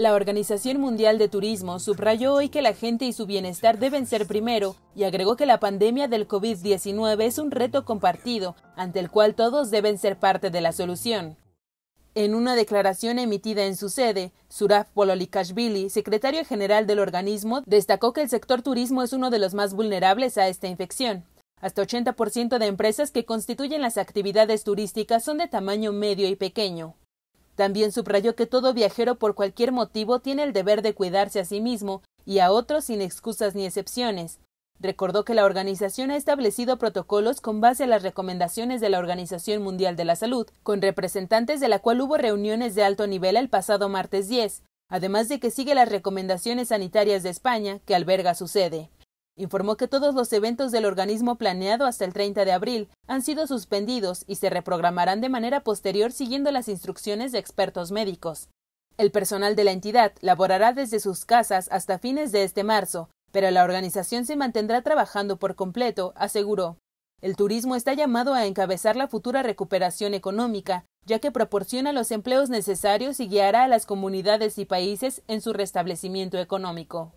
La Organización Mundial de Turismo subrayó hoy que la gente y su bienestar deben ser primero y agregó que la pandemia del COVID-19 es un reto compartido, ante el cual todos deben ser parte de la solución. En una declaración emitida en su sede, Suraf Pololikashvili, secretario general del organismo, destacó que el sector turismo es uno de los más vulnerables a esta infección. Hasta 80% de empresas que constituyen las actividades turísticas son de tamaño medio y pequeño. También subrayó que todo viajero por cualquier motivo tiene el deber de cuidarse a sí mismo y a otros sin excusas ni excepciones. Recordó que la organización ha establecido protocolos con base a las recomendaciones de la Organización Mundial de la Salud, con representantes de la cual hubo reuniones de alto nivel el pasado martes 10, además de que sigue las recomendaciones sanitarias de España, que alberga su sede informó que todos los eventos del organismo planeado hasta el 30 de abril han sido suspendidos y se reprogramarán de manera posterior siguiendo las instrucciones de expertos médicos. El personal de la entidad laborará desde sus casas hasta fines de este marzo, pero la organización se mantendrá trabajando por completo, aseguró. El turismo está llamado a encabezar la futura recuperación económica, ya que proporciona los empleos necesarios y guiará a las comunidades y países en su restablecimiento económico.